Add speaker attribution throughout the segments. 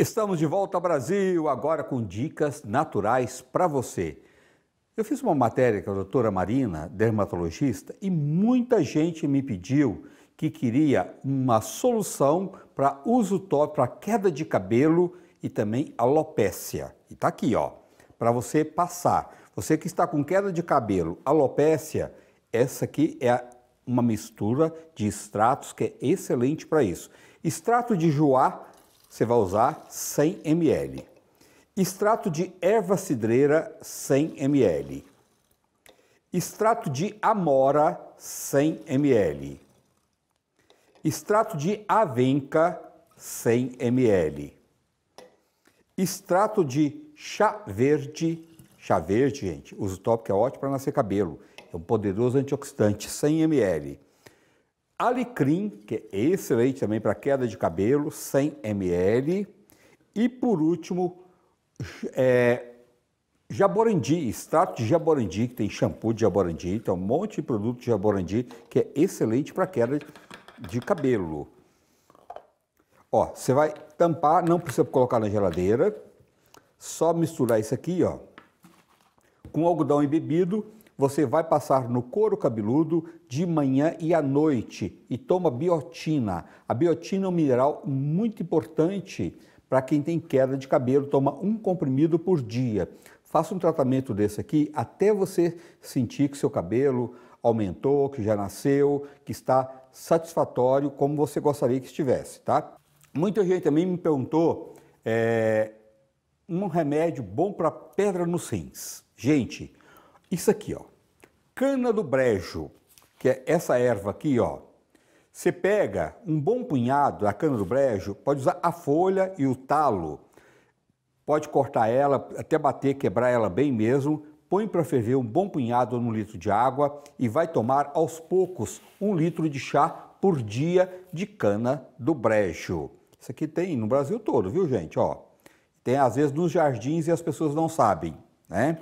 Speaker 1: Estamos de volta ao Brasil, agora com dicas naturais para você. Eu fiz uma matéria com a doutora Marina, dermatologista, e muita gente me pediu que queria uma solução para uso tópico, para queda de cabelo e também alopécia. E está aqui, ó, para você passar. Você que está com queda de cabelo, alopécia, essa aqui é uma mistura de extratos que é excelente para isso. Extrato de joá você vai usar 100 ml. Extrato de erva cidreira, 100 ml. Extrato de amora, 100 ml. Extrato de avenca, 100 ml. Extrato de chá verde, chá verde, gente, uso tópico é ótimo para nascer cabelo, é um poderoso antioxidante, 100 ml alecrim, que é excelente também para queda de cabelo, 100 ml. E por último, é, jaborandi, extrato de jaborandi, que tem shampoo de jaborandi, então um monte de produto de jaborandi que é excelente para queda de cabelo. Ó, você vai tampar, não precisa colocar na geladeira, só misturar isso aqui, ó, com algodão embebido você vai passar no couro cabeludo de manhã e à noite e toma biotina. A biotina é um mineral muito importante para quem tem queda de cabelo, toma um comprimido por dia. Faça um tratamento desse aqui até você sentir que seu cabelo aumentou, que já nasceu, que está satisfatório como você gostaria que estivesse, tá? Muita gente também me perguntou é, um remédio bom para pedra nos rins. Gente, isso aqui, ó. Cana do brejo, que é essa erva aqui, ó. Você pega um bom punhado da cana do brejo, pode usar a folha e o talo. Pode cortar ela, até bater, quebrar ela bem mesmo. Põe para ferver um bom punhado num litro de água e vai tomar aos poucos um litro de chá por dia de cana do brejo. Isso aqui tem no Brasil todo, viu, gente? Ó, tem às vezes nos jardins e as pessoas não sabem, né?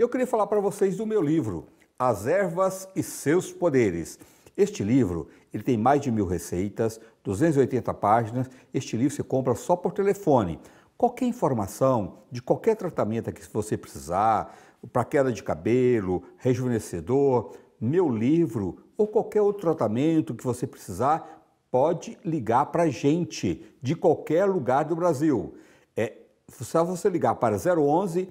Speaker 1: Eu queria falar para vocês do meu livro, As Ervas e Seus Poderes. Este livro ele tem mais de mil receitas, 280 páginas. Este livro você compra só por telefone. Qualquer informação de qualquer tratamento que você precisar, para queda de cabelo, rejuvenescedor, meu livro ou qualquer outro tratamento que você precisar, pode ligar para a gente de qualquer lugar do Brasil. É só você ligar para 011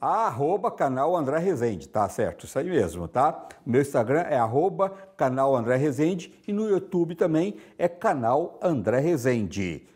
Speaker 1: arroba canal André Rezende, tá certo? Isso aí mesmo, tá? Meu Instagram é arroba canal André Rezende e no YouTube também é canal André Rezende.